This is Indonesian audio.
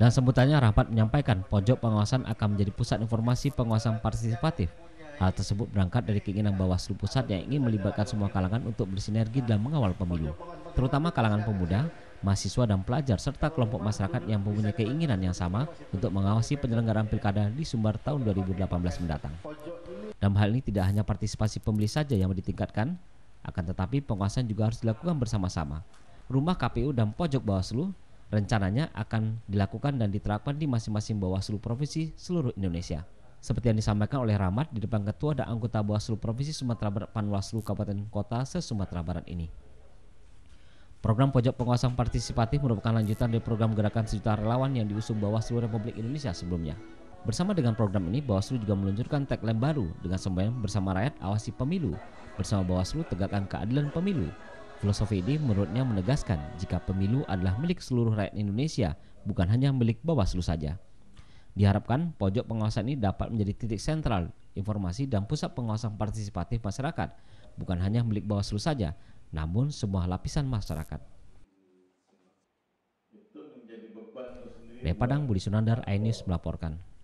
Dan sebutannya rapat menyampaikan pojok pengawasan akan menjadi pusat informasi pengawasan partisipatif. Hal tersebut berangkat dari keinginan Bawaslu Pusat yang ingin melibatkan semua kalangan untuk bersinergi dalam mengawal pemilu, terutama kalangan pemuda, mahasiswa dan pelajar serta kelompok masyarakat yang mempunyai keinginan yang sama untuk mengawasi penyelenggaraan pilkada di Sumbar tahun 2018 mendatang. Dalam hal ini tidak hanya partisipasi pemilih saja yang ditingkatkan, akan tetapi pengawasan juga harus dilakukan bersama-sama. Rumah KPU dan pojok Bawaslu rencananya akan dilakukan dan diterapkan di masing-masing Bawaslu Provinsi seluruh Indonesia. Seperti yang disampaikan oleh Ramad di depan Ketua dan anggota Bawaslu Provinsi Sumatera Barat Panwaslu Kabupaten Kota se-Sumatera Barat ini. Program Pojok Pengawasan Partisipatif merupakan lanjutan dari program gerakan sejuta relawan yang diusung Bawaslu Republik Indonesia sebelumnya. Bersama dengan program ini, Bawaslu juga meluncurkan tagline baru dengan semboyan bersama rakyat awasi pemilu. Bersama Bawaslu tegakkan keadilan pemilu. Filosofi ini menurutnya menegaskan jika pemilu adalah milik seluruh rakyat Indonesia, bukan hanya milik Bawaslu saja. Diharapkan pojok pengawasan ini dapat menjadi titik sentral informasi dan pusat pengawasan partisipatif masyarakat, bukan hanya milik Bawaslu saja, namun semua lapisan masyarakat. Dari Padang, Budi Sunandar, iNews melaporkan.